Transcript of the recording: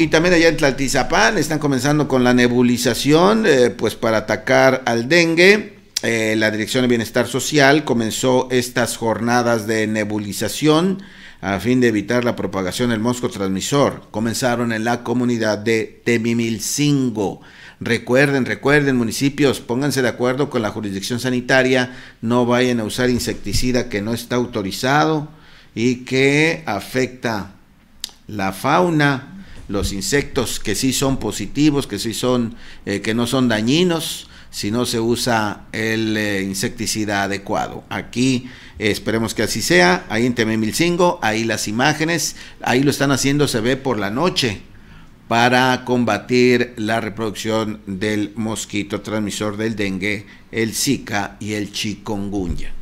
Y también allá en Tlaltizapán están comenzando con la nebulización, eh, pues para atacar al dengue. Eh, la Dirección de Bienestar Social comenzó estas jornadas de nebulización a fin de evitar la propagación del mosco transmisor. Comenzaron en la comunidad de Temimilcingo. Recuerden, recuerden, municipios, pónganse de acuerdo con la jurisdicción sanitaria, no vayan a usar insecticida que no está autorizado y que afecta la fauna los insectos que sí son positivos, que sí son, eh, que no son dañinos, si no se usa el eh, insecticida adecuado. Aquí eh, esperemos que así sea, ahí en Tememilcingo, ahí las imágenes, ahí lo están haciendo, se ve por la noche para combatir la reproducción del mosquito transmisor del dengue, el Zika y el chikungunya.